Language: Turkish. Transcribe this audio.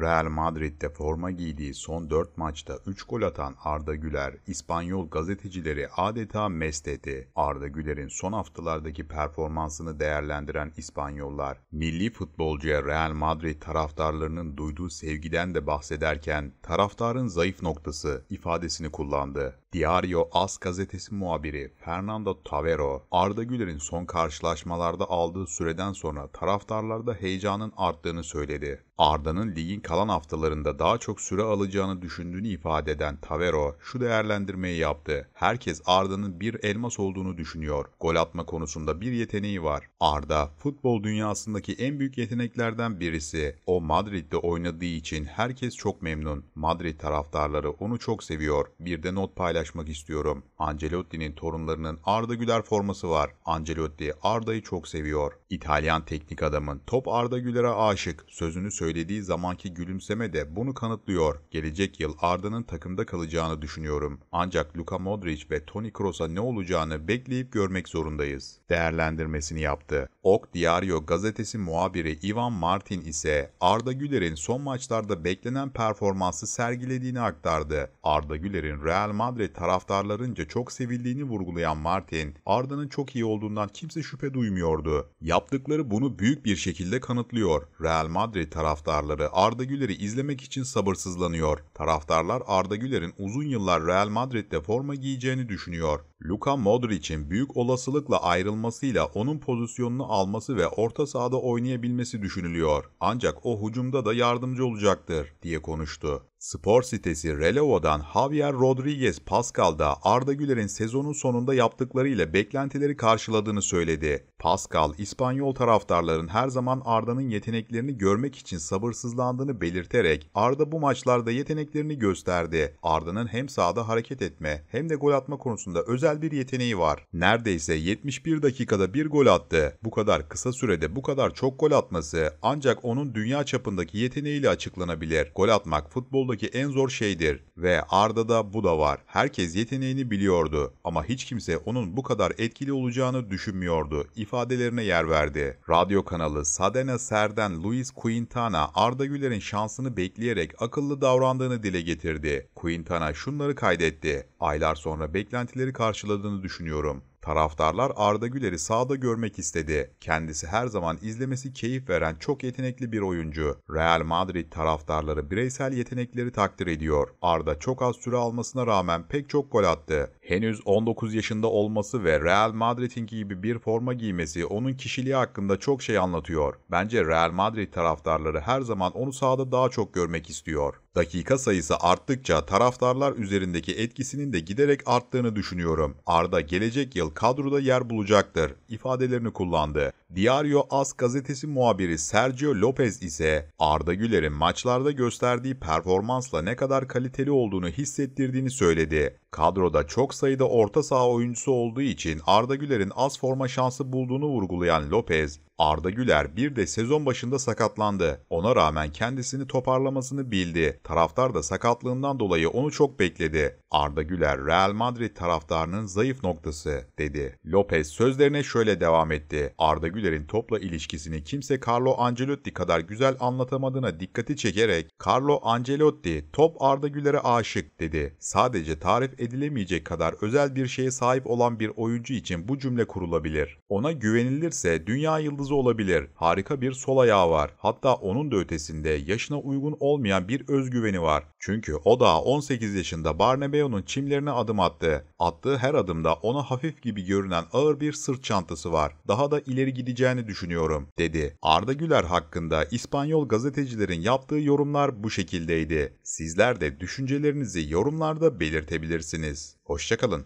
Real Madrid'de forma giydiği son 4 maçta 3 gol atan Arda Güler, İspanyol gazetecileri adeta mest etti. Arda Güler'in son haftalardaki performansını değerlendiren İspanyollar, milli futbolcuya Real Madrid taraftarlarının duyduğu sevgiden de bahsederken taraftarın zayıf noktası ifadesini kullandı. Diario As gazetesi muhabiri Fernando Tavero, Arda Güler'in son karşılaşmalarda aldığı süreden sonra taraftarlarda heyecanın arttığını söyledi. Arda'nın ligin kalan haftalarında daha çok süre alacağını düşündüğünü ifade eden Tavero şu değerlendirmeyi yaptı. Herkes Arda'nın bir elmas olduğunu düşünüyor. Gol atma konusunda bir yeteneği var. Arda futbol dünyasındaki en büyük yeteneklerden birisi. O Madrid'de oynadığı için herkes çok memnun. Madrid taraftarları onu çok seviyor. Bir de not paylaştı paylaşmak istiyorum. Ancelotti'nin torunlarının Arda Güler forması var. Ancelotti Arda'yı çok seviyor. İtalyan teknik adamın top Arda Güler'e aşık. Sözünü söylediği zamanki gülümseme de bunu kanıtlıyor. Gelecek yıl Arda'nın takımda kalacağını düşünüyorum. Ancak Luka Modric ve Toni Kroos'a ne olacağını bekleyip görmek zorundayız. Değerlendirmesini yaptı. Ok Diario gazetesi muhabiri Ivan Martin ise Arda Güler'in son maçlarda beklenen performansı sergilediğini aktardı. Arda Güler'in Real Madrid taraftarlarınca çok sevildiğini vurgulayan Martin, Arda'nın çok iyi olduğundan kimse şüphe duymuyordu. Yaptıkları bunu büyük bir şekilde kanıtlıyor. Real Madrid taraftarları Arda Güler'i izlemek için sabırsızlanıyor. Taraftarlar Arda Güler'in uzun yıllar Real Madrid'de forma giyeceğini düşünüyor. Luka Modric'in büyük olasılıkla ayrılmasıyla onun pozisyonunu alması ve orta sahada oynayabilmesi düşünülüyor. Ancak o hücumda da yardımcı olacaktır diye konuştu. Spor sitesi Relevo'dan Javier Rodriguez Pascal'da Arda Güler'in sezonun sonunda yaptıklarıyla beklentileri karşıladığını söyledi. Pascal, İspanyol taraftarların her zaman Arda'nın yeteneklerini görmek için sabırsızlandığını belirterek Arda bu maçlarda yeteneklerini gösterdi. Arda'nın hem sahada hareket etme hem de gol atma konusunda özel güzel bir yeteneği var. Neredeyse 71 dakikada bir gol attı. Bu kadar kısa sürede bu kadar çok gol atması ancak onun dünya çapındaki yeteneğiyle açıklanabilir. Gol atmak futboldaki en zor şeydir ve Arda da bu da var. Herkes yeteneğini biliyordu ama hiç kimse onun bu kadar etkili olacağını düşünmüyordu. İfadelerine yer verdi. Radyo kanalı Sadena Ser'den Luis Quintana Arda Güler'in şansını bekleyerek akıllı davrandığını dile getirdi. Quintana şunları kaydetti. Aylar sonra beklentileri karşı karşıladığını düşünüyorum. Taraftarlar Arda Güler'i sağda görmek istedi. Kendisi her zaman izlemesi keyif veren çok yetenekli bir oyuncu. Real Madrid taraftarları bireysel yetenekleri takdir ediyor. Arda çok az süre almasına rağmen pek çok gol attı. Henüz 19 yaşında olması ve Real Madrid'in gibi bir forma giymesi onun kişiliği hakkında çok şey anlatıyor. Bence Real Madrid taraftarları her zaman onu sahada daha çok görmek istiyor. Dakika sayısı arttıkça taraftarlar üzerindeki etkisinin de giderek arttığını düşünüyorum. Arda gelecek yıl kadroda yer bulacaktır ifadelerini kullandı. Diario As gazetesi muhabiri Sergio Lopez ise Arda Güler'in maçlarda gösterdiği performansla ne kadar kaliteli olduğunu hissettirdiğini söyledi. Kadroda çok sayıda orta saha oyuncusu olduğu için Arda Güler'in az forma şansı bulduğunu vurgulayan Lopez, Arda Güler bir de sezon başında sakatlandı. Ona rağmen kendisini toparlamasını bildi. Taraftar da sakatlığından dolayı onu çok bekledi. Arda Güler Real Madrid taraftarının zayıf noktası dedi. Lopez sözlerine şöyle devam etti. Arda Güler Kulüpler'in topla ilişkisini kimse Carlo Ancelotti kadar güzel anlatamadığına dikkati çekerek Carlo Ancelotti top Arda Güler'e aşık dedi. Sadece tarif edilemeyecek kadar özel bir şeye sahip olan bir oyuncu için bu cümle kurulabilir. Ona güvenilirse dünya yıldızı olabilir. Harika bir sol ayağı var. Hatta onun da ötesinde yaşına uygun olmayan bir özgüveni var. Çünkü o da 18 yaşında Barnebeo'nun çimlerine adım attı. Attığı her adımda ona hafif gibi görünen ağır bir sırt çantası var. Daha da ileri gideceğini düşünüyorum, dedi. Arda Güler hakkında İspanyol gazetecilerin yaptığı yorumlar bu şekildeydi. Sizler de düşüncelerinizi yorumlarda belirtebilirsiniz. Hoşçakalın.